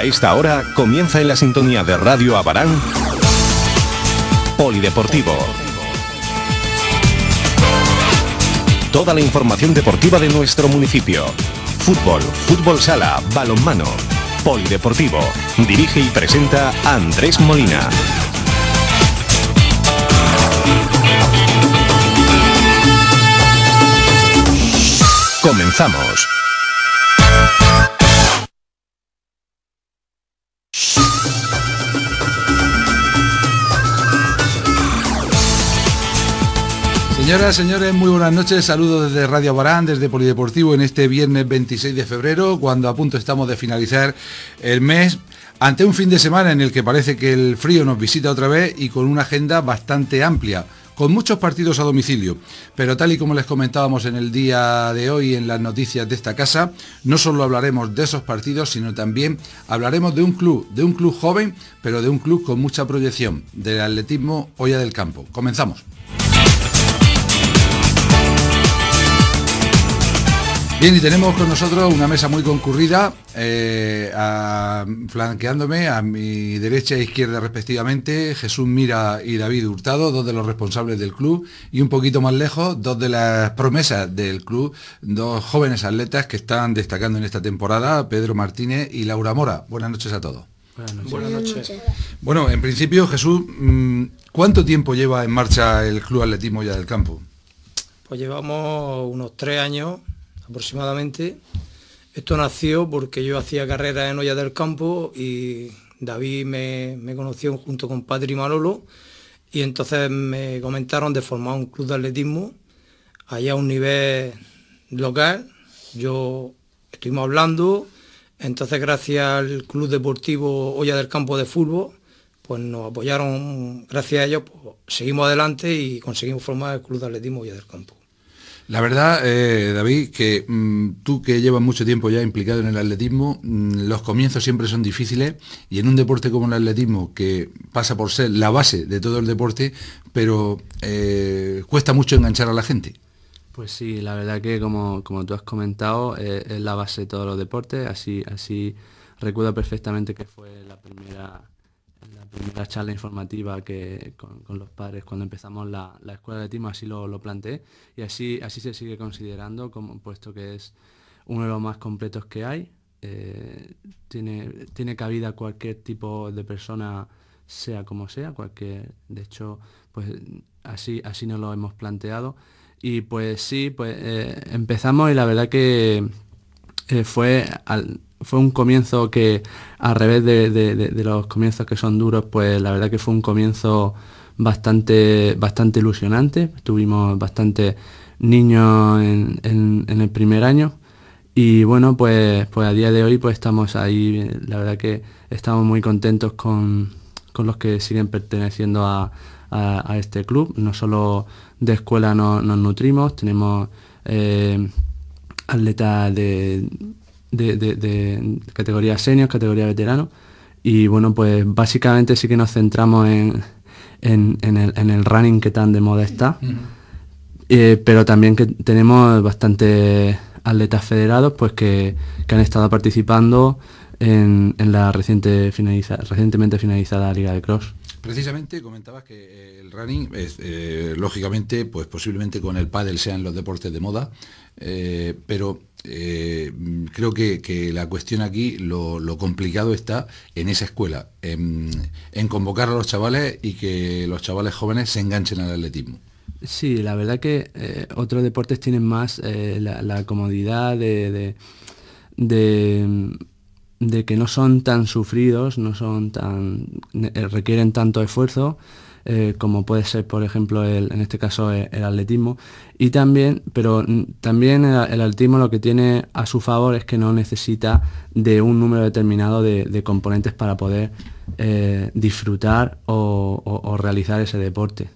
A esta hora comienza en la sintonía de Radio Abarán Polideportivo. Toda la información deportiva de nuestro municipio. Fútbol, fútbol sala, balonmano. Polideportivo. Dirige y presenta Andrés Molina. Comenzamos. Señoras, señores, muy buenas noches. Saludos desde Radio Barán, desde Polideportivo, en este viernes 26 de febrero, cuando a punto estamos de finalizar el mes. Ante un fin de semana en el que parece que el frío nos visita otra vez y con una agenda bastante amplia, con muchos partidos a domicilio. Pero tal y como les comentábamos en el día de hoy en las noticias de esta casa, no solo hablaremos de esos partidos, sino también hablaremos de un club, de un club joven, pero de un club con mucha proyección, del atletismo Hoya del Campo. Comenzamos. Bien, y tenemos con nosotros una mesa muy concurrida, eh, flanqueándome a mi derecha e izquierda respectivamente, Jesús Mira y David Hurtado, dos de los responsables del club, y un poquito más lejos, dos de las promesas del club, dos jóvenes atletas que están destacando en esta temporada, Pedro Martínez y Laura Mora. Buenas noches a todos. Buenas noches. Bueno, en principio, Jesús, mm, ¿cuánto tiempo lleva en marcha el Club Atletismo ya del campo? Pues llevamos unos tres años aproximadamente. Esto nació porque yo hacía carrera en Olla del Campo y David me, conoció junto con Patri Manolo y entonces me comentaron de formar un club de atletismo allá a un nivel local. Yo estuvimos hablando, entonces gracias al Club Deportivo Olla del Campo de Fútbol, pues nos apoyaron, gracias a ellos, pues, seguimos adelante y conseguimos formar el Club de Atletismo Olla del Campo. La verdad, eh, David, que mm, tú que llevas mucho tiempo ya implicado en el atletismo, mm, los comienzos siempre son difíciles y en un deporte como el atletismo, que pasa por ser la base de todo el deporte, pero eh, cuesta mucho enganchar a la gente. Pues sí, la verdad que como, tú has comentado, eh, es la base de todos los deportes, así, así recuerdo perfectamente que fue la primera la primera charla informativa que con, los padres cuando empezamos la, escuela de timo así lo, lo, planteé y así, así se sigue considerando, como, puesto que es uno de los más completos que hay. Eh, tiene, tiene cabida cualquier tipo de persona, sea como sea, cualquier, de hecho, pues así, así nos lo hemos planteado. Y pues sí, pues eh, empezamos y la verdad que eh, fue al, fue un comienzo que, al revés de, los comienzos que son duros, pues la verdad que fue un comienzo bastante, bastante ilusionante. Tuvimos bastante niños en, el primer año. Y bueno, pues, pues a día de hoy pues estamos ahí, la verdad que estamos muy contentos con, con los que siguen perteneciendo a, este club. No solo de escuela nos nutrimos, tenemos eh, atletas de de, categoría senior, categoría veterano. Y bueno, pues básicamente sí que nos centramos en, en, el, running que tan de moda está. Eh, pero también que tenemos bastantes atletas federados pues que, han estado participando en, en, la reciente finalizada recientemente finalizada Liga de Cross. Precisamente comentabas que eh, el running, es, eh, lógicamente, pues posiblemente con el paddle sean los deportes de moda, pero eh, creo que, la cuestión aquí, lo, complicado está en esa escuela, en, convocar a los chavales y que los chavales jóvenes se enganchen al atletismo. Sí, la verdad que eh, otros deportes tienen más eh, la, comodidad de, de, que no son tan sufridos, no son tan requieren tanto esfuerzo eh, como puede ser, por ejemplo, en este caso eh, el, atletismo. Y también, pero mm, también el, atletismo lo que tiene a su favor es que no necesita de un número determinado de, componentes para poder eh, disfrutar o, realizar ese deporte.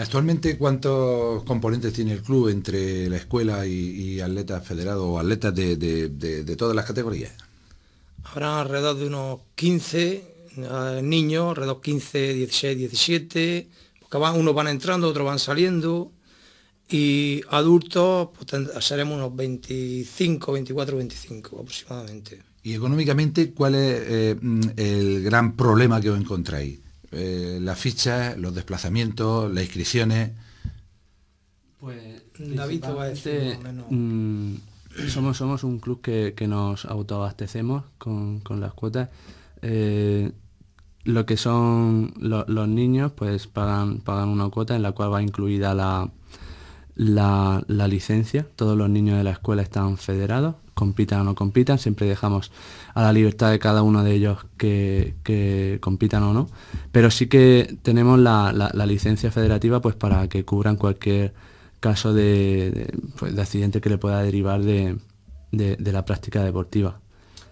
Actualmente, ¿cuántos componentes tiene el club entre la escuela y, atletas federados o atletas de, de, todas las categorías? Habrá alrededor de unos 15 eh, niños, redos 15, 16, 17, porque van, unos van entrando, otros van saliendo, y adultos pues, seremos unos 25, 24, 25 aproximadamente. ¿Y económicamente cuál es eh, el gran problema que os encontráis? Eh, ¿Las fichas, los desplazamientos, las inscripciones? Pues David va a decir mm, somos, somos un club que, nos autoabastecemos con, las cuotas lo que son los niños, pues pagan, pagan una cuota en la cual va incluida la, licencia. Todos los niños de la escuela están federados, compitan o no compitan. Siempre dejamos a la libertad de cada uno de ellos que, compitan o no. Pero sí que tenemos la, licencia federativa pues para que cubran cualquier caso de, pues, accidente que le pueda derivar de la práctica deportiva.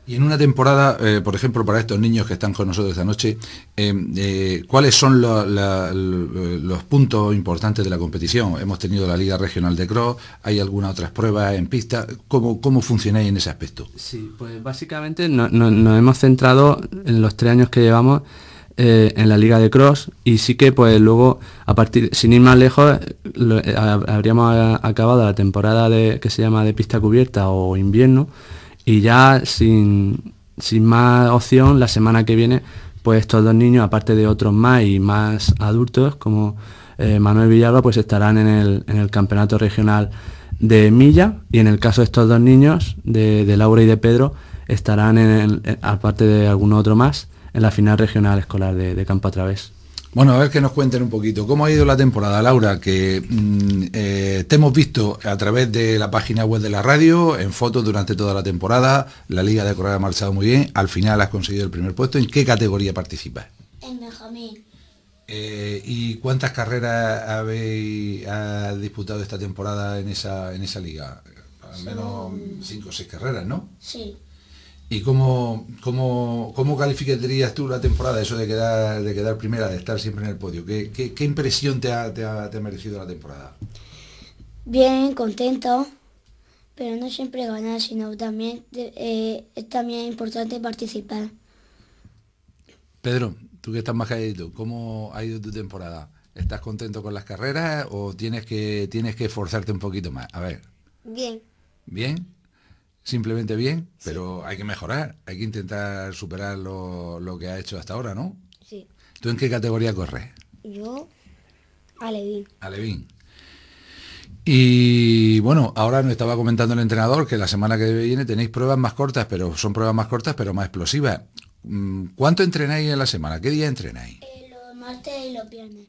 Y en una temporada, eh, por ejemplo, para estos niños que están con nosotros esta noche, eh, eh, ¿cuáles son los puntos importantes de la competición? Hemos tenido la Liga Regional de Cross, ¿hay algunas otras pruebas en pista? ¿Cómo, cómo funcionáis en ese aspecto? Sí, pues básicamente nos hemos centrado en los tres años que llevamos en la Liga de Cross y sí que pues luego, a partir, sin ir más lejos, habríamos acabado la temporada que se llama de pista cubierta o invierno y ya sin, más opción, la semana que viene, pues estos dos niños, aparte de otros más y más adultos, como eh, Manuel Villalba, pues estarán en el, campeonato regional de Milla y en el caso de estos dos niños, de, Laura y de Pedro, estarán, aparte de algunos otro más, en la final regional escolar de, Campo a Través. Bueno, a ver que nos cuenten un poquito. ¿Cómo ha ido la temporada, Laura? Que mm, eh, te hemos visto a través de la página web de la radio, en fotos durante toda la temporada. La Liga de Correa ha marchado muy bien. Al final has conseguido el primer puesto. ¿En qué categoría participas? En Benjamín. Eh, ¿Y cuántas carreras habéis ha disputado esta temporada en esa, en esa liga? Al menos 5 cinco o seis carreras, ¿no? Sí. ¿Y cómo, cómo, calificarías tú la temporada, eso de quedar, de quedar primera, de estar siempre en el podio? ¿Qué, qué, impresión te ha, merecido la temporada? Bien, contento, pero no siempre ganar, sino también eh, es también importante participar. Pedro, tú que estás más caído, ¿cómo ha ido tu temporada? ¿Estás contento con las carreras o tienes que, tienes que esforzarte un poquito más? A ver. Bien. ¿Bien? simplemente bien, pero hay que mejorar, hay que intentar superar lo, que ha hecho hasta ahora, ¿no? Sí. ¿Tú en qué categoría corres? Yo, Alevín. Alevín. Y bueno, ahora nos estaba comentando el entrenador que la semana que viene tenéis pruebas más cortas, pero son pruebas más cortas, pero más explosivas. Mm, ¿Cuánto entrenáis en la semana? ¿Qué día entrenáis? Eh, los martes y los viernes.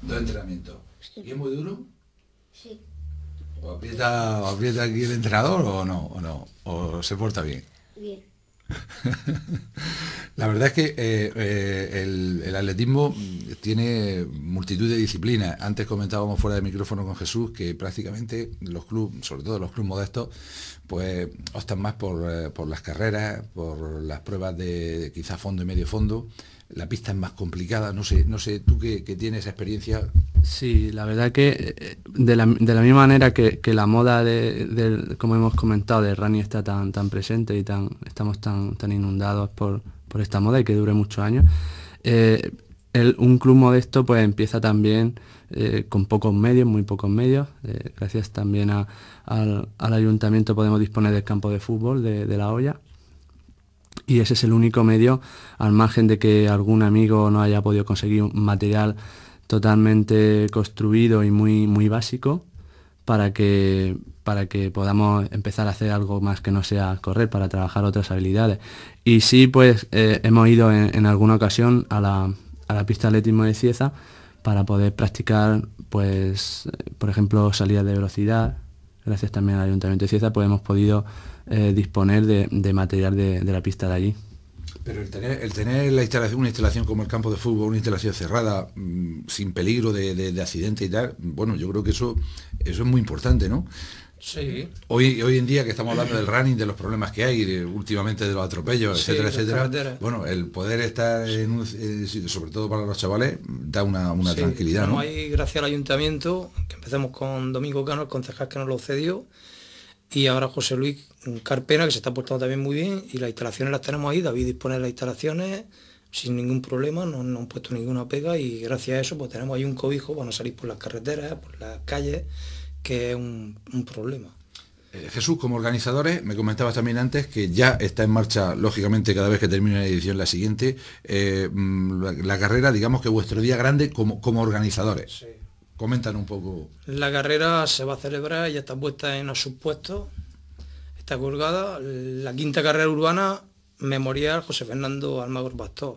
Dos entrenamientos. es muy duro? Sí. ¿O aprieta, aquí el entrenador o no? ¿O no? ¿O se porta bien? Bien. La verdad es que eh, eh, el, atletismo tiene multitud de disciplinas. Antes comentábamos fuera de micrófono con Jesús que prácticamente los clubes, sobre todo los clubes modestos, pues optan más por, eh, por las carreras, por las pruebas de quizás fondo y medio fondo, la pista es más complicada, no sé, no sé, tú que, tienes experiencia. Sí, la verdad que eh, de la, misma manera que, la moda de, como hemos comentado, de Rani está tan, tan presente y tan, estamos tan, tan inundados por, esta moda y que dure muchos años, eh, un club modesto pues empieza también eh, con pocos medios, muy pocos medios. gracias también al, ayuntamiento podemos disponer del campo de fútbol de, de la olla y ese es el único medio, al margen de que algún amigo no haya podido conseguir un material totalmente construido y muy, muy básico para que, para que podamos empezar a hacer algo más que no sea correr, para trabajar otras habilidades. Y sí, pues eh, hemos ido en, alguna ocasión a la, a pista de atletismo de Cieza para poder practicar, pues, por ejemplo, salidas de velocidad. Gracias también al Ayuntamiento de Cieza, pues hemos podido eh, disponer de, material de, la pista de allí. Pero el tener, la instalación, una instalación como el campo de fútbol, una instalación cerrada, mm, sin peligro de, accidente y tal, bueno, yo creo que eso, eso es muy importante, ¿no? Sí. Hoy, hoy en día que estamos hablando del running, de los problemas que hay, últimamente de los atropellos, etcétera, etcétera. Bueno, el poder estar en un, eh, sobre todo para los chavales, da una, tranquilidad. ¿no? hay gracias al ayuntamiento, que empezamos con Domingo Cano, el concejal que nos lo cedió, y ahora José Luis, Carpena, que se está portando también muy bien, y las instalaciones las tenemos ahí, David dispone de las instalaciones sin ningún problema, no, han puesto ninguna pega y gracias a eso pues tenemos ahí un cobijo para no salir por las carreteras, por las calles, que es un, problema. Eh, Jesús, como organizadores, me comentabas también antes que ya está en marcha, lógicamente, cada vez que termine la edición la siguiente, eh, mm, la, carrera, digamos que vuestro día grande como, como organizadores. Sí. Comentan un poco. La carrera se va a celebrar, ya está puesta en los supuestos Está colgada la quinta carrera urbana memorial José Fernando Almagro Pastor.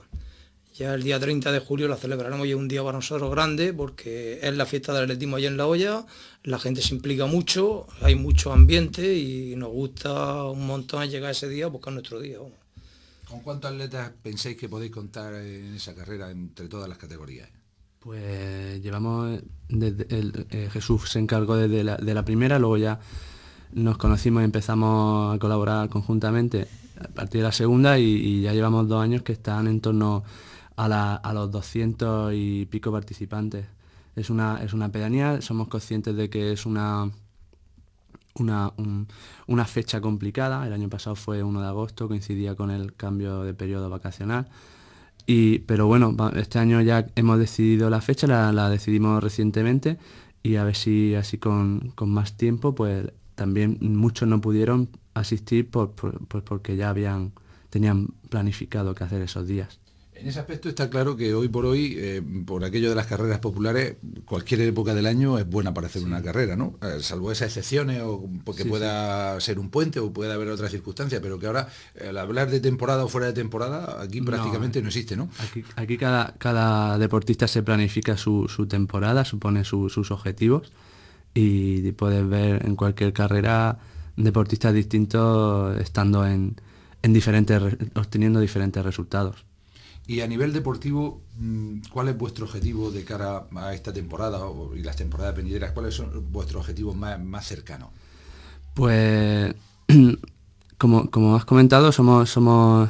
Ya el día 30 de julio la celebraremos y es un día para nosotros grande porque es la fiesta del atletismo allá en La Hoya, la gente se implica mucho, hay mucho ambiente y nos gusta un montón llegar ese día porque es nuestro día. ¿Con cuántos atletas pensáis que podéis contar en esa carrera entre todas las categorías? Pues llevamos, desde eh, Jesús se encargó desde de la primera, luego ya nos conocimos y empezamos a colaborar conjuntamente a partir de la segunda y, ya llevamos dos años que están en torno a, los 200 y pico participantes. Es una, es una pedanía, somos conscientes de que es una, una, fecha complicada. El año pasado fue 1 de agosto, coincidía con el cambio de periodo vacacional. Y, pero bueno, este año ya hemos decidido la fecha, la, decidimos recientemente y a ver si así con, con más tiempo pues también muchos no pudieron asistir pues porque ya habían, tenían planificado que hacer esos días. En ese aspecto está claro que hoy por hoy, eh, por aquello de las carreras populares, cualquier época del año es buena para hacer una carrera, ¿no? Eh, salvo esas excepciones o porque pueda ser un puente o pueda haber otras circunstancias, pero que ahora al hablar de temporada o fuera de temporada, aquí prácticamente no eh, existe, ¿no? Aquí, cada, deportista se planifica su, temporada, supone sus objetivos y puedes ver en cualquier carrera deportistas distintos estando en, en diferentes, obteniendo diferentes resultados. Y a nivel deportivo, mm, ¿cuál es vuestro objetivo de cara a esta temporada y las temporadas venideras? ¿Cuáles son vuestros objetivos más, cercanos? Pues, como, como, has comentado, somos, somos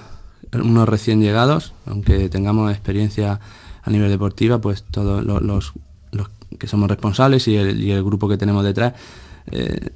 unos recién llegados, aunque tengamos experiencia a nivel deportiva, pues todos los que somos responsables y el, grupo que tenemos detrás, eh,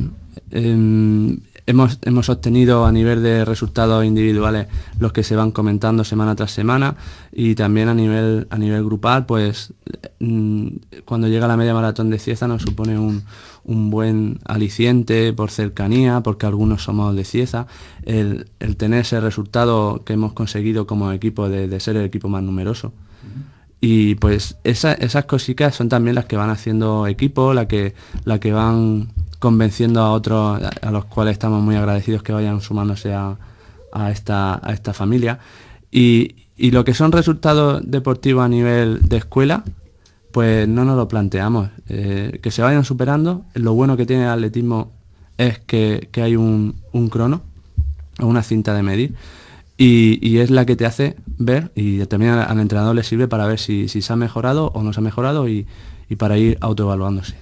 em, hemos, obtenido a nivel de resultados individuales los que se van comentando semana tras semana y también a nivel, a nivel grupal, pues mm, cuando llega la media maratón de Cieza nos supone un, un buen aliciente por cercanía, porque algunos somos de Cieza, el, tener ese resultado que hemos conseguido como equipo de, ser el equipo más numeroso. Y pues esas cositas son también las que van haciendo equipo, la que, la que van convenciendo a otros, a los cuales estamos muy agradecidos que vayan sumándose a, a esta, familia. Y, lo que son resultados deportivos a nivel de escuela, pues no nos lo planteamos. Eh, que se vayan superando. Lo bueno que tiene el atletismo es que, hay un, un crono, una cinta de medir y, es la que te hace ver y también al entrenador le sirve para ver si, se ha mejorado o no se ha mejorado y, para ir autoevaluándose.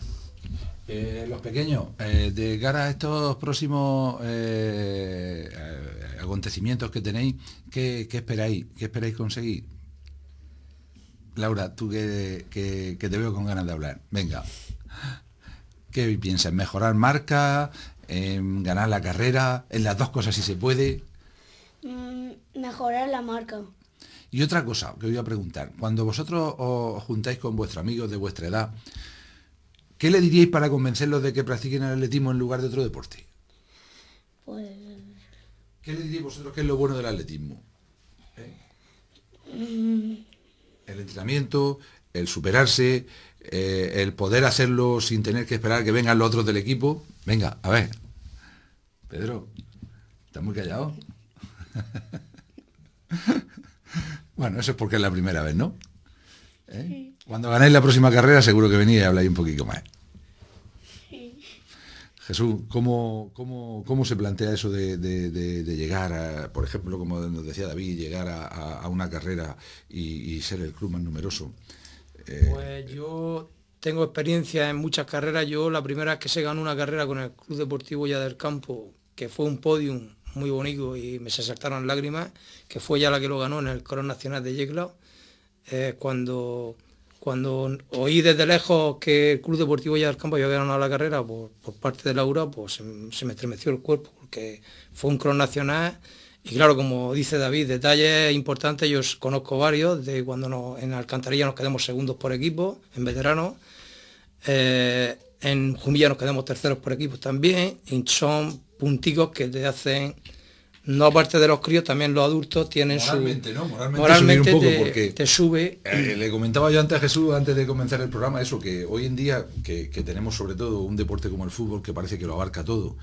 Eh, los pequeños, eh, de cara a estos próximos eh, acontecimientos que tenéis, ¿qué, esperáis? ¿Qué esperáis conseguir? Laura, tú que, te veo con ganas de hablar. Venga, ¿qué piensas? ¿Mejorar marca? ¿En ¿Ganar la carrera? ¿En las dos cosas si se puede? Mm, mejorar la marca. Y otra cosa que voy a preguntar, cuando vosotros os juntáis con vuestros amigos de vuestra edad, ¿qué le diríais para convencerlos de que practiquen el atletismo en lugar de otro deporte? Pues... ¿Qué le diríais vosotros que es lo bueno del atletismo? ¿Eh? Mm. El entrenamiento, el superarse, eh, el poder hacerlo sin tener que esperar que vengan los otros del equipo. Venga, a ver. Pedro, ¿estás muy callado? bueno, eso es porque es la primera vez, ¿no? ¿Eh? Cuando ganéis la próxima carrera seguro que venía y habláis un poquito más. Jesús, ¿cómo, se plantea eso de, llegar, a, por ejemplo, como nos decía David, llegar a, una carrera y, ser el club más numeroso? Eh, pues yo tengo experiencia en muchas carreras. Yo la primera que se ganó una carrera con el Club Deportivo Ya del Campo, que fue un podium muy bonito y me se saltaron lágrimas, que fue ya la que lo ganó en el Cron Nacional de yegla eh, cuando, cuando oí desde lejos que el Club Deportivo ya del Campo había ganado la carrera por, parte de Laura, pues se, me estremeció el cuerpo, porque fue un Cron Nacional. Y claro, como dice David, detalles importantes, yo conozco varios, de cuando en Alcantarilla nos quedamos segundos por equipo, en veterano, eh, en Jumilla nos quedamos terceros por equipo también, en Chom punticos que te hacen no aparte de los críos, también los adultos tienen moralmente, su... ¿no? Moralmente, te, porque te sube. Eh, le comentaba yo antes a Jesús, antes de comenzar el programa, eso, que hoy en día que, que, tenemos sobre todo un deporte como el fútbol que parece que lo abarca todo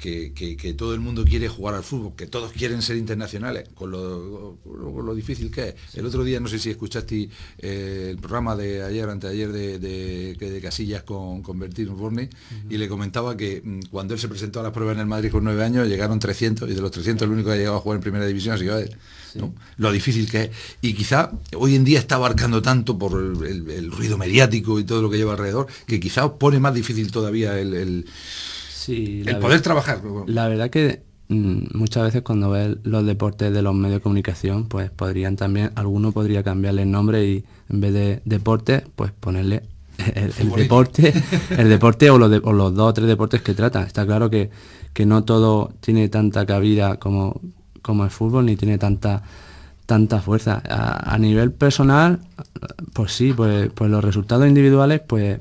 que, todo el mundo quiere jugar al fútbol, que todos quieren ser internacionales, con lo, difícil que es. El otro día, no sé si escuchaste eh, el programa de ayer, anteayer, de, Casillas con, con un y le comentaba que mm, cuando él se presentó a las pruebas en el Madrid con nueve años, llegaron 300, y de los 300 el único que ha llegado a jugar en primera división ha sido él. ¿no? Lo difícil que es. Y quizá hoy en día está abarcando tanto por el, ruido mediático y todo lo que lleva alrededor, que quizá pone más difícil todavía el el poder trabajar. La verdad que mm, muchas veces cuando ves los deportes de los medios de comunicación, pues podrían también, alguno podría cambiarle el nombre y en vez de deporte, pues ponerle el, deporte, el deporte o los, dos o tres deportes que tratan. Está claro que, no todo tiene tanta cabida como, como el fútbol, ni tiene tanta tanta fuerza. A, nivel personal, pues sí, pues, pues los resultados individuales, pues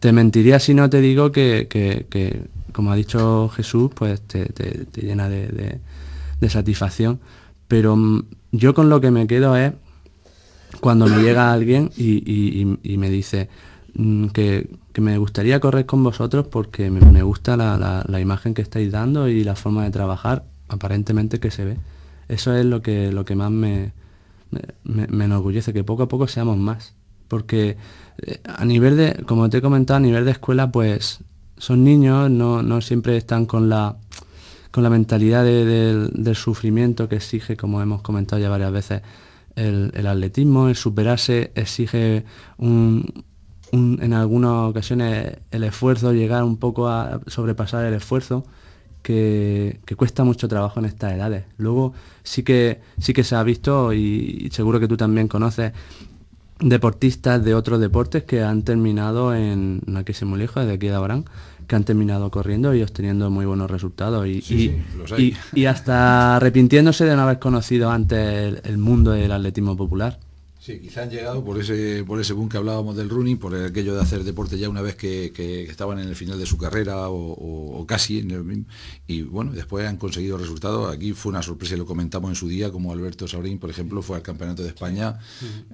te mentiría si no te digo que, como ha dicho Jesús, pues te, llena de, satisfacción. Pero mm, yo con lo que me quedo es cuando me llega alguien y, me dice mm, que, me gustaría correr con vosotros porque me, gusta la, imagen que estáis dando y la forma de trabajar aparentemente que se ve. Eso es lo que, lo que más me, me enorgullece, que poco a poco seamos más. Porque eh, a nivel de, como te he comentado, a nivel de escuela, pues son niños, no, siempre están con la, con la mentalidad del, sufrimiento que exige, como hemos comentado ya varias veces, el, atletismo, el superarse exige en algunas ocasiones el esfuerzo, llegar un poco a sobrepasar el esfuerzo. Que, cuesta mucho trabajo en estas edades. Luego sí que sí que se ha visto y seguro que tú también conoces deportistas de otros deportes que han terminado en, aquí muy lejos, de aquí de Abraham, que han terminado corriendo y obteniendo muy buenos resultados y, y, hasta arrepintiéndose de no haber conocido antes el mundo del atletismo popular. Quizá han llegado por ese, por ese boom que hablábamos del running, por aquello de hacer deporte ya una vez que, estaban en el final de su carrera o, casi Y bueno, después han conseguido resultados. Aquí fue una sorpresa, y lo comentamos en su día, como Alberto Sabrín, por ejemplo, fue al Campeonato de España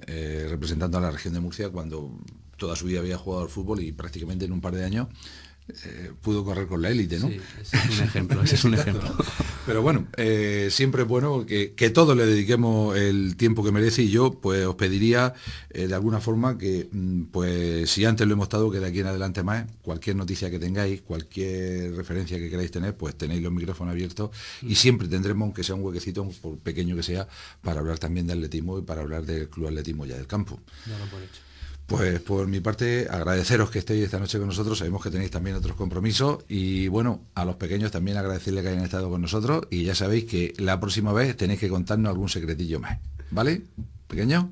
eh, representando a la región de Murcia cuando toda su vida había jugado al fútbol y prácticamente en un par de años eh, pudo correr con la élite, ¿no? es un ejemplo, es un ejemplo. Pero bueno, eh, siempre es bueno que, todos le dediquemos el tiempo que merece y yo pues os pediría eh, de alguna forma que mm, pues si antes lo hemos estado, que de aquí en adelante más, cualquier noticia que tengáis, cualquier referencia que queráis tener, pues tenéis los micrófonos abiertos y mm. siempre tendremos, aunque sea un huequecito, por pequeño que sea, para hablar también de atletismo y para hablar del club atletismo ya del campo. por pues por mi parte, agradeceros que estéis esta noche con nosotros. Sabemos que tenéis también otros compromisos. Y bueno, a los pequeños también agradecerles que hayan estado con nosotros. Y ya sabéis que la próxima vez tenéis que contarnos algún secretillo más. ¿Vale? Pequeño.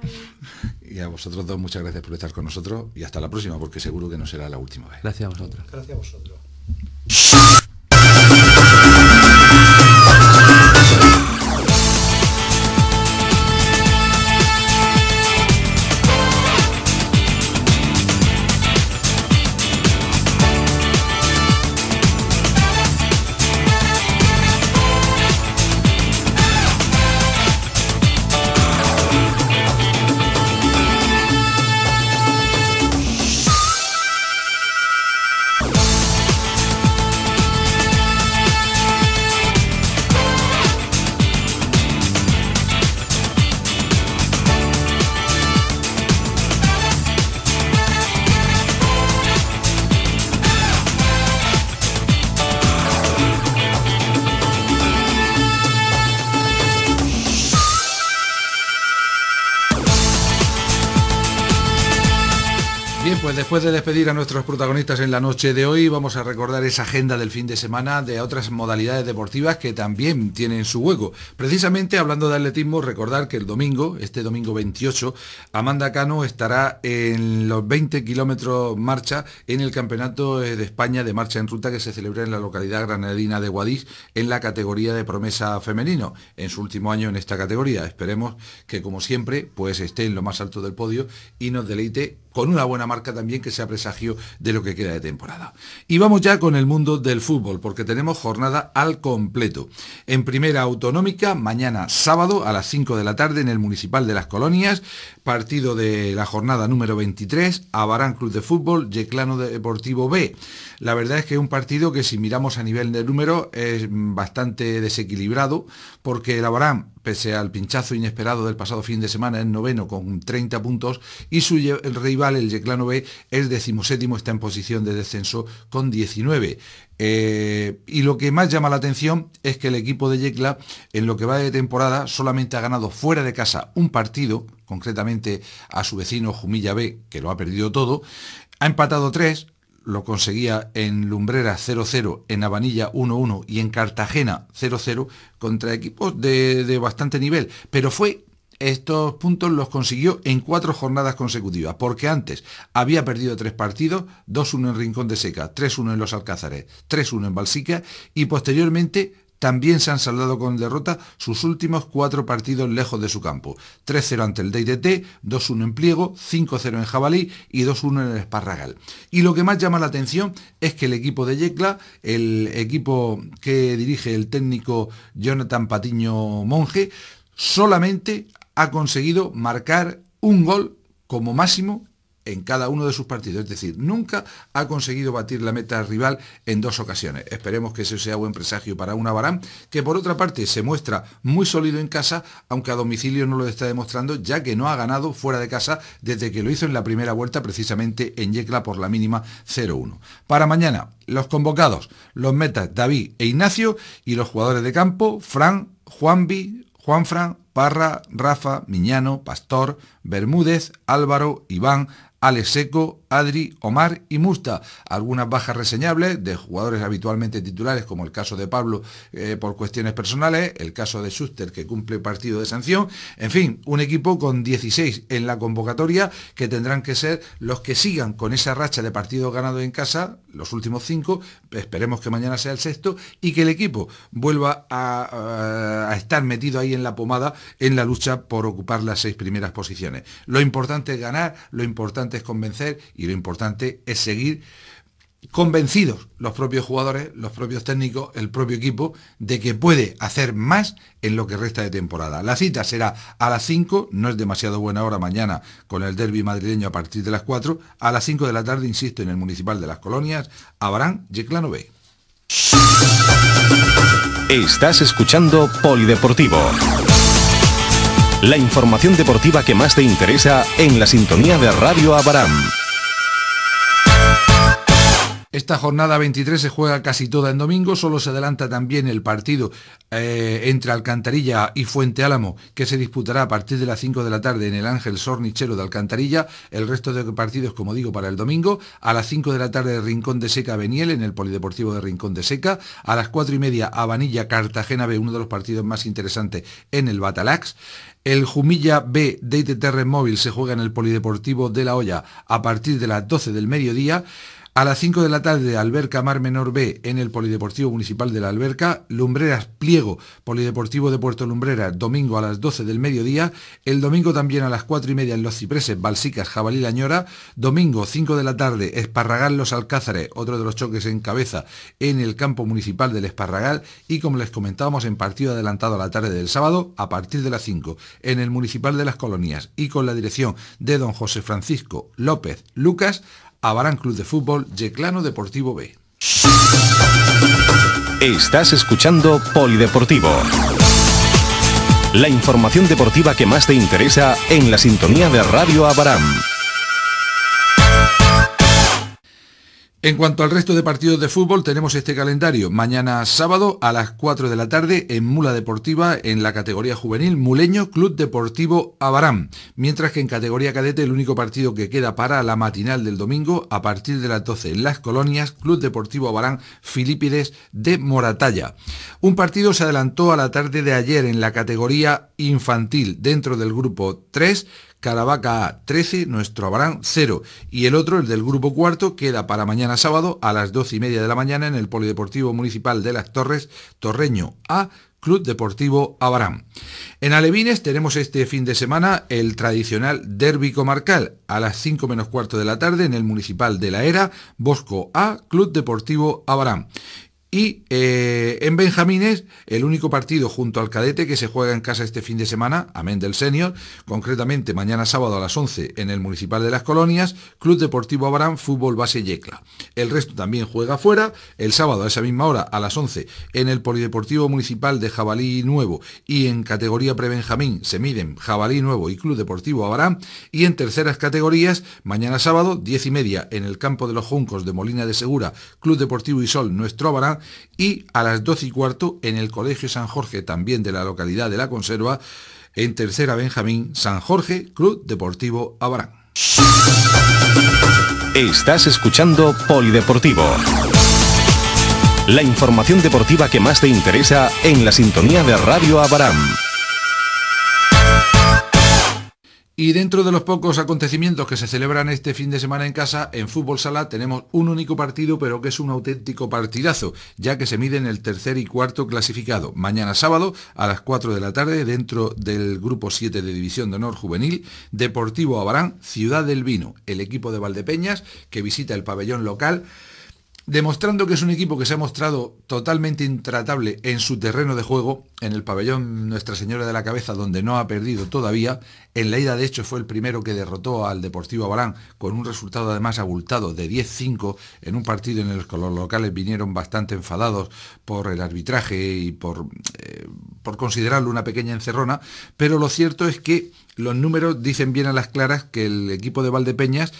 Y a vosotros dos, muchas gracias por estar con nosotros. Y hasta la próxima, porque seguro que no será la última vez. Gracias a vosotros. Gracias a vosotros. Después de despedir a nuestros protagonistas en la noche de hoy, vamos a recordar esa agenda del fin de semana de otras modalidades deportivas que también tienen su hueco. Precisamente hablando de atletismo, recordar que el domingo, este domingo 28, Amanda Cano estará en los 20 kilómetros marcha en el Campeonato de España de Marcha en Ruta que se celebra en la localidad granadina de Guadix en la categoría de promesa femenino, en su último año en esta categoría. Esperemos que, como siempre, pues esté en lo más alto del podio y nos deleite con una buena marca también que sea presagio de lo que queda de temporada. Y vamos ya con el mundo del fútbol, porque tenemos jornada al completo. En primera autonómica, mañana sábado a las 5 de la tarde en el Municipal de las Colonias, partido de la jornada número 23, Abarán Club de Fútbol, Yeclano Deportivo B. La verdad es que es un partido que si miramos a nivel de número es bastante desequilibrado, porque el Abarán pese al pinchazo inesperado del pasado fin de semana, en noveno con 30 puntos y su rival, el Yeclano B, es decimoséptimo, está en posición de descenso con 19. Eh, y lo que más llama la atención es que el equipo de Yecla, en lo que va de temporada, solamente ha ganado fuera de casa un partido, concretamente a su vecino Jumilla B, que lo ha perdido todo, ha empatado tres, lo conseguía en Lumbrera 0-0, en Abanilla 1-1 y en Cartagena 0-0 contra equipos de, de bastante nivel, pero fue estos puntos los consiguió en cuatro jornadas consecutivas, porque antes había perdido tres partidos, 2-1 en Rincón de Seca, 3-1 en Los Alcázares, 3-1 en Balsica y posteriormente también se han saldado con derrota sus últimos cuatro partidos lejos de su campo. 3-0 ante el DDT, 2-1 en Pliego, 5-0 en Jabalí y 2-1 en el Esparragal. Y lo que más llama la atención es que el equipo de Yecla, el equipo que dirige el técnico Jonathan Patiño Monge, solamente ha conseguido marcar un gol como máximo en cada uno de sus partidos. Es decir, nunca ha conseguido batir la meta rival en dos ocasiones. Esperemos que eso sea buen presagio para una Barán, que por otra parte se muestra muy sólido en casa, aunque a domicilio no lo está demostrando, ya que no ha ganado fuera de casa desde que lo hizo en la primera vuelta, precisamente en Yecla por la mínima 0-1. Para mañana, los convocados, los metas David e Ignacio y los jugadores de campo, Fran, Juanvi, Juanfran, Parra, Rafa, Miñano, Pastor, Bermúdez, Álvaro, Iván, Seco, Adri, Omar y Musta. Algunas bajas reseñables de jugadores habitualmente titulares, como el caso de Pablo eh, por cuestiones personales, el caso de Schuster que cumple partido de sanción. En fin, un equipo con 16 en la convocatoria que tendrán que ser los que sigan con esa racha de partidos ganados en casa los últimos cinco, esperemos que mañana sea el sexto y que el equipo vuelva a, estar metido ahí en la pomada en la lucha por ocupar las seis primeras posiciones. Lo importante es ganar, lo importante es convencer y lo importante es seguir convencidos los propios jugadores, los propios técnicos, el propio equipo, de que puede hacer más en lo que resta de temporada. La cita será a las 5, no es demasiado buena hora mañana con el derby madrileño a partir de las 4, a las 5 de la tarde, insisto, en el Municipal de las Colonias, Abarán Yeclano B. Estás escuchando Polideportivo. La información deportiva que más te interesa en la sintonía de Radio Abarán. Esta jornada 23 se juega casi toda en domingo, solo se adelanta también el partido eh, entre Alcantarilla y Fuente Álamo, que se disputará a partir de las 5 de la tarde en el Ángel Sornichero de Alcantarilla, el resto de partidos, como digo, para el domingo, a las 5 de la tarde Rincón de Seca Beniel en el Polideportivo de Rincón de Seca, a las 4 y media Abanilla Cartagena B, uno de los partidos más interesantes en el Batalax, el Jumilla B de Terren Móvil se juega en el Polideportivo de La Hoya a partir de las 12 del mediodía, a las 5 de la tarde, Alberca Mar Menor B en el Polideportivo Municipal de la Alberca, Lumbreras Pliego, Polideportivo de Puerto Lumbrera... domingo a las 12 del mediodía, el domingo también a las 4 y media en Los Cipreses, Balsicas, Jabalí Lañora, domingo 5 de la tarde, Esparragal Los Alcázares, otro de los choques en cabeza en el campo municipal del Esparragal y como les comentábamos en partido adelantado a la tarde del sábado, a partir de las 5, en el Municipal de las Colonias y con la dirección de don José Francisco López Lucas, Abarán Club de Fútbol, Yeclano Deportivo B. Estás escuchando Polideportivo. La información deportiva que más te interesa en la sintonía de Radio Abarán. En cuanto al resto de partidos de fútbol, tenemos este calendario. Mañana sábado a las 4 de la tarde en Mula Deportiva en la categoría juvenil Muleño Club Deportivo Abarán. Mientras que en categoría cadete el único partido que queda para la matinal del domingo a partir de las 12 en las colonias Club Deportivo Abarán Filipides de Moratalla. Un partido se adelantó a la tarde de ayer en la categoría infantil dentro del grupo 3 Caravaca 13, nuestro Abarán, 0. Y el otro, el del grupo cuarto, queda para mañana sábado a las 12 y media de la mañana en el Polideportivo Municipal de Las Torres, Torreño A, Club Deportivo Abarán En Alevines tenemos este fin de semana el tradicional derby comarcal a las 5 menos cuarto de la tarde en el Municipal de la Era, Bosco A, Club Deportivo Abarán y eh, en Benjamines, el único partido junto al cadete que se juega en casa este fin de semana, amén del senior, concretamente mañana sábado a las 11 en el Municipal de las Colonias, Club Deportivo Abarán, Fútbol Base Yecla. El resto también juega fuera, el sábado a esa misma hora, a las 11, en el Polideportivo Municipal de Jabalí Nuevo y en categoría pre-Benjamín se miden Jabalí Nuevo y Club Deportivo Abarán Y en terceras categorías, mañana sábado, 10 y media, en el Campo de los Juncos de Molina de Segura, Club Deportivo Sol Nuestro Abarán y a las 12 y cuarto en el Colegio San Jorge, también de la localidad de La Conserva, en Tercera Benjamín, San Jorge, Club Deportivo Abarán. Estás escuchando Polideportivo. La información deportiva que más te interesa en la sintonía de Radio Abarán. Y dentro de los pocos acontecimientos que se celebran este fin de semana en casa, en Fútbol Sala tenemos un único partido, pero que es un auténtico partidazo, ya que se mide en el tercer y cuarto clasificado. Mañana sábado a las 4 de la tarde, dentro del grupo 7 de División de Honor Juvenil, Deportivo Abarán, Ciudad del Vino, el equipo de Valdepeñas, que visita el pabellón local demostrando que es un equipo que se ha mostrado totalmente intratable en su terreno de juego, en el pabellón Nuestra Señora de la Cabeza, donde no ha perdido todavía. En la ida, de hecho, fue el primero que derrotó al Deportivo Abalán, con un resultado además abultado de 10-5, en un partido en el que los locales vinieron bastante enfadados por el arbitraje y por, eh, por considerarlo una pequeña encerrona, pero lo cierto es que los números dicen bien a las claras que el equipo de Valdepeñas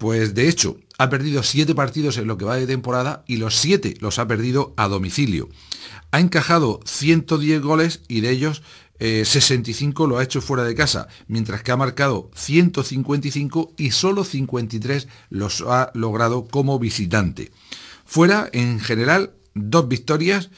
pues de hecho, ha perdido 7 partidos en lo que va de temporada y los 7 los ha perdido a domicilio. Ha encajado 110 goles y de ellos 65 eh, lo ha hecho fuera de casa, mientras que ha marcado 155 y solo 53 los ha logrado como visitante. Fuera, en general, dos victorias,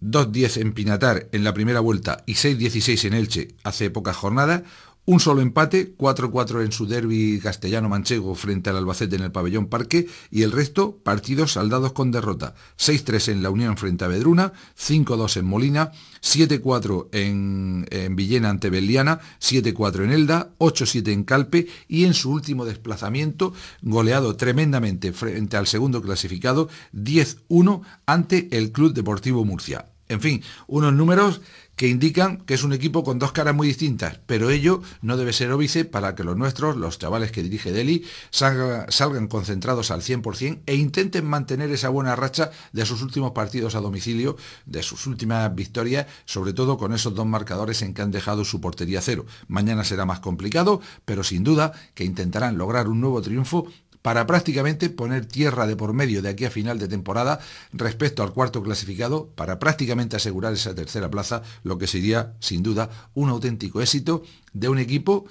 2-10 en Pinatar en la primera vuelta y 6-16 en Elche hace pocas jornadas, un solo empate, 4-4 en su derby castellano-manchego frente al Albacete en el Pabellón Parque y el resto partidos saldados con derrota. 6-3 en la Unión frente a Bedruna... 5-2 en Molina, 7-4 en, en, Villena ante Belliana, 7-4 en Elda, 8-7 en Calpe y en su último desplazamiento, goleado tremendamente frente al segundo clasificado, 10-1 ante el Club Deportivo Murcia. En fin, unos números que indican que es un equipo con dos caras muy distintas, pero ello no debe ser óbice para que los nuestros, los chavales que dirige Delhi, salgan concentrados al 100% e intenten mantener esa buena racha de sus últimos partidos a domicilio, de sus últimas victorias, sobre todo con esos dos marcadores en que han dejado su portería cero. Mañana será más complicado, pero sin duda que intentarán lograr un nuevo triunfo para prácticamente poner tierra de por medio de aquí a final de temporada respecto al cuarto clasificado, para prácticamente asegurar esa tercera plaza, lo que sería sin duda un auténtico éxito de un equipo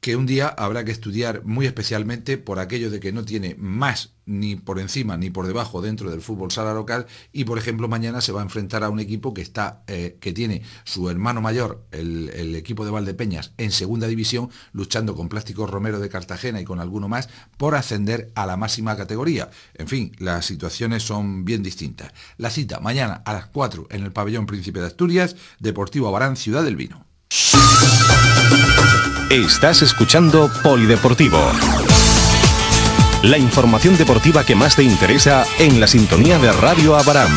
que un día habrá que estudiar muy especialmente por aquello de que no tiene más ni por encima ni por debajo dentro del fútbol sala local y por ejemplo mañana se va a enfrentar a un equipo que está eh, que tiene su hermano mayor el, el, equipo de Valdepeñas en segunda división luchando con Plástico Romero de Cartagena y con alguno más por ascender a la máxima categoría en fin las situaciones son bien distintas la cita mañana a las 4 en el pabellón Príncipe de Asturias Deportivo Abarán Ciudad del Vino Estás escuchando Polideportivo la información deportiva que más te interesa en la sintonía de Radio Abarán.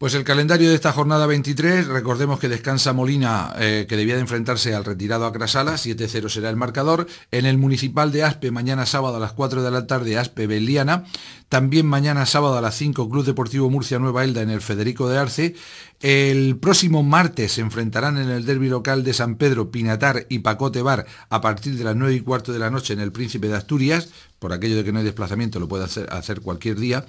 Pues el calendario de esta jornada 23, recordemos que descansa Molina, eh, que debía de enfrentarse al retirado Acrasala, 7-0 será el marcador. En el municipal de Aspe, mañana sábado a las 4 de la tarde, Aspe Beliana. También mañana sábado a las 5, Club Deportivo Murcia Nueva Elda en el Federico de Arce. El próximo martes se enfrentarán en el derby local de San Pedro, Pinatar y Pacote Bar a partir de las 9 y cuarto de la noche en el Príncipe de Asturias por aquello de que no hay desplazamiento, lo puede hacer, cualquier día.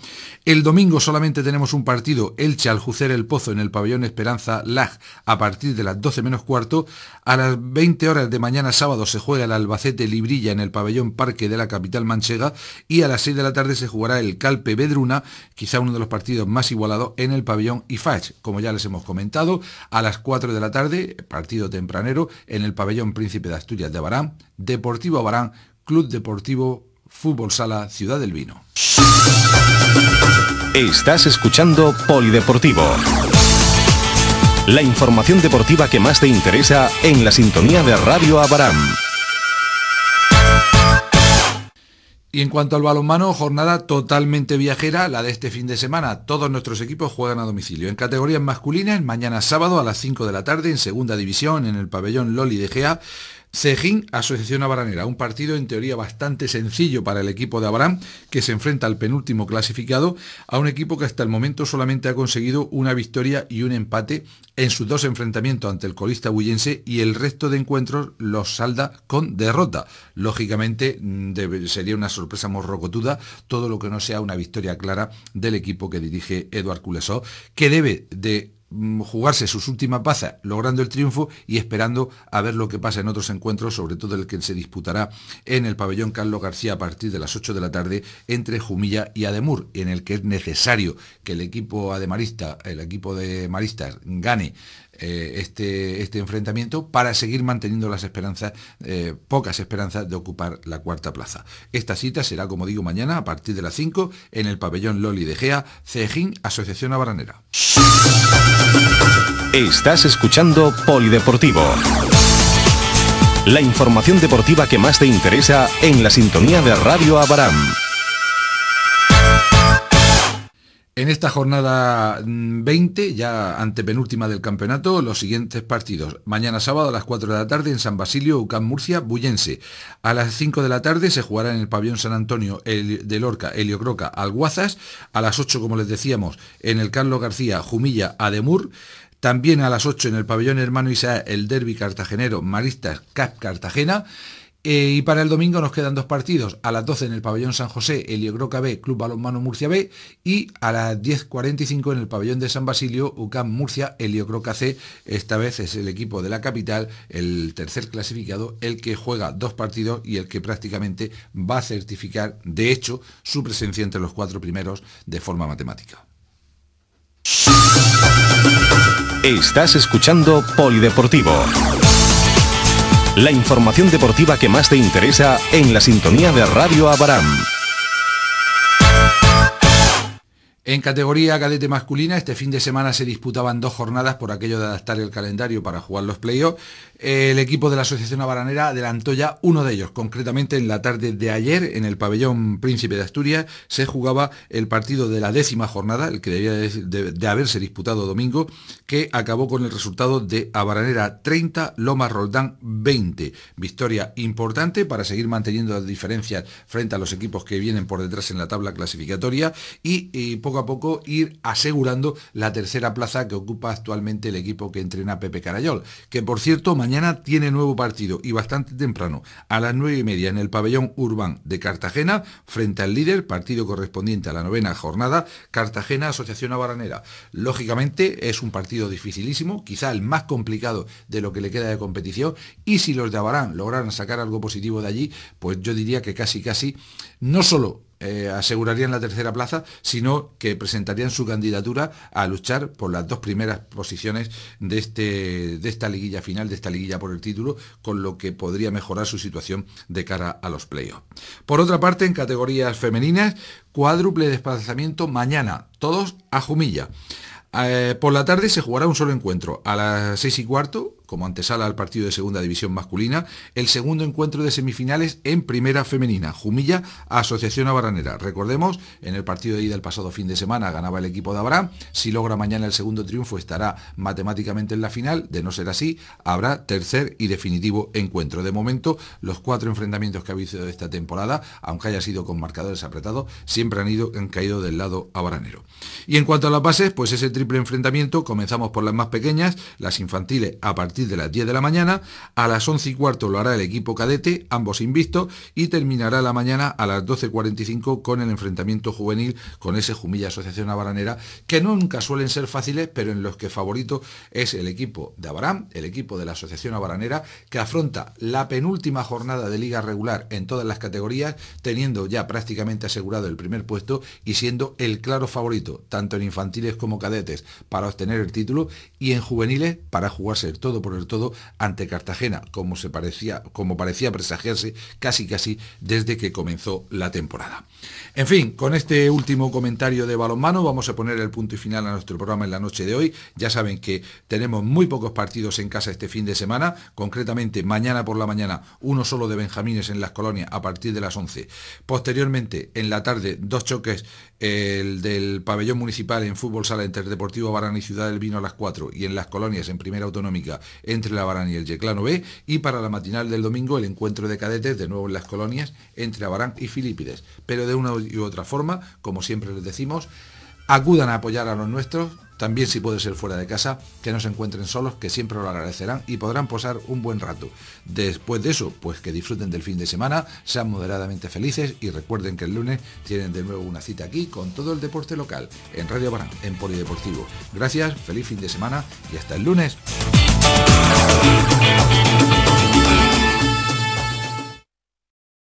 El domingo solamente tenemos un partido, Elche Aljucer El Pozo en el pabellón Esperanza Lag a partir de las 12 menos cuarto. A las 20 horas de mañana sábado se juega el Albacete Librilla en el pabellón Parque de la capital manchega y a las 6 de la tarde se jugará el Calpe Bedruna, quizá uno de los partidos más igualados en el pabellón IFACH, como ya les hemos comentado. A las 4 de la tarde, partido tempranero, en el pabellón Príncipe de Asturias de Barán, Deportivo Barán, Club Deportivo Fútbol Sala Ciudad del Vino. Estás escuchando Polideportivo. La información deportiva que más te interesa en la sintonía de Radio Abraham. Y en cuanto al balonmano, jornada totalmente viajera, la de este fin de semana. Todos nuestros equipos juegan a domicilio. En categorías masculinas, mañana sábado a las 5 de la tarde, en segunda división, en el pabellón Loli de Gea, Sejín, Asociación abaranera, un partido en teoría bastante sencillo para el equipo de Abarán, que se enfrenta al penúltimo clasificado, a un equipo que hasta el momento solamente ha conseguido una victoria y un empate en sus dos enfrentamientos ante el colista bullense y el resto de encuentros los salda con derrota. Lógicamente mm, sería una sorpresa morrocotuda todo lo que no sea una victoria clara del equipo que dirige Eduard Culesó, que debe de Mm, jugarse sus últimas bazas logrando el triunfo y esperando a ver lo que pasa en otros encuentros, sobre todo el que se disputará en el pabellón Carlos García a partir de las 8 de la tarde entre Jumilla y Ademur, en el que es necesario que el equipo ademarista, el equipo de maristas gane eh, este, este enfrentamiento para seguir manteniendo las esperanzas, eh, pocas esperanzas de ocupar la cuarta plaza. Esta cita será, como digo, mañana a partir de las 5 en el pabellón Loli de Gea, Cejín, Asociación Abaranera. Estás escuchando Polideportivo. La información deportiva que más te interesa en la sintonía de Radio Abarán. En esta jornada 20, mm, ya antepenúltima del campeonato, los siguientes partidos. Mañana sábado a las 4 de la tarde en San Basilio, Ucán, Murcia, Bullense. A las 5 de la tarde se jugará en el pabellón San Antonio el, de Lorca, Croca, Alguazas. A las 8, como les decíamos, en el Carlos García, Jumilla, Ademur. También a las 8 en el pabellón Hermano Isaac, el Derby Cartagenero, Maristas, Cap Cartagena. Eh, y para el domingo nos quedan dos partidos, a las 12 en el pabellón San José, Heliogroca B, Club Balonmano Murcia B, y a las 10.45 en el pabellón de San Basilio, UCAM Murcia, Heliogroca C, esta vez es el equipo de la capital, el tercer clasificado, el que juega dos partidos y el que prácticamente va a certificar, de hecho, su presencia entre los cuatro primeros de forma matemática. Estás escuchando Polideportivo la información deportiva que más te interesa en la sintonía de Radio Abarán. En categoría cadete masculina, este fin de semana se disputaban dos jornadas por aquello de adaptar el calendario para jugar los playoffs. El equipo de la Asociación Abaranera adelantó ya uno de ellos. Concretamente en la tarde de ayer, en el pabellón Príncipe de Asturias, se jugaba el partido de la décima jornada, el que debía de, haberse disputado domingo, que acabó con el resultado de Abaranera 30, Loma Roldán 20. Victoria importante para seguir manteniendo las diferencias frente a los equipos que vienen por detrás en la tabla clasificatoria y, poco a poco ir asegurando la tercera plaza que ocupa actualmente el equipo que entrena Pepe Carayol, que por cierto mañana tiene nuevo partido y bastante temprano, a las nueve y media en el pabellón Urbán de Cartagena, frente al líder, partido correspondiente a la novena jornada, Cartagena Asociación Abaranera. Lógicamente es un partido dificilísimo, quizá el más complicado de lo que le queda de competición, y si los de Abarán lograran sacar algo positivo de allí, pues yo diría que casi casi no solo eh, asegurarían la tercera plaza, sino que presentarían su candidatura a luchar por las dos primeras posiciones de, este, de esta liguilla final, de esta liguilla por el título, con lo que podría mejorar su situación de cara a los playoffs. Por otra parte, en categorías femeninas, cuádruple desplazamiento mañana, todos a Jumilla. Eh, por la tarde se jugará un solo encuentro, a las seis y cuarto como antesala al partido de segunda división masculina, el segundo encuentro de semifinales en primera femenina, Jumilla Asociación Abaranera. Recordemos, en el partido de ida el pasado fin de semana ganaba el equipo de Abraham, si logra mañana el segundo triunfo estará matemáticamente en la final, de no ser así, habrá tercer y definitivo encuentro. De momento, los cuatro enfrentamientos que ha habido esta temporada, aunque haya sido con marcadores apretados, siempre han, ido, han caído del lado abaranero. Y en cuanto a las bases, pues ese triple enfrentamiento, comenzamos por las más pequeñas, las infantiles a partir de las 10 de la mañana, a las 11 y cuarto lo hará el equipo cadete, ambos invistos y terminará la mañana a las 12.45 con el enfrentamiento juvenil con ese Jumilla Asociación Abaranera que nunca suelen ser fáciles, pero en los que favorito es el equipo de Abarán, el equipo de la Asociación Abaranera que afronta la penúltima jornada de liga regular en todas las categorías, teniendo ya prácticamente asegurado el primer puesto y siendo el claro favorito, tanto en infantiles como cadetes, para obtener el título y en juveniles para jugarse todo por sobre todo ante Cartagena, como, se parecía, como parecía presagiarse casi casi desde que comenzó la temporada. En fin, con este último comentario de balonmano vamos a poner el punto y final a nuestro programa en la noche de hoy. Ya saben que tenemos muy pocos partidos en casa este fin de semana, concretamente mañana por la mañana uno solo de Benjamines en las colonias a partir de las 11. Posteriormente, en la tarde, dos choques, del pabellón municipal en fútbol sala interdeportivo Barán y Ciudad del Vino a las 4 y en las colonias en primera autonómica entre La Barán y el Yeclano B y para la matinal del domingo el encuentro de cadetes de nuevo en las colonias entre Abarán y Filipides. Pero de una u otra forma, como siempre les decimos, acudan a apoyar a los nuestros también si puede ser fuera de casa, que no se encuentren solos, que siempre lo agradecerán y podrán posar un buen rato. Después de eso, pues que disfruten del fin de semana, sean moderadamente felices y recuerden que el lunes tienen de nuevo una cita aquí con todo el deporte local en Radio Barán, en Polideportivo. Gracias, feliz fin de semana y hasta el lunes.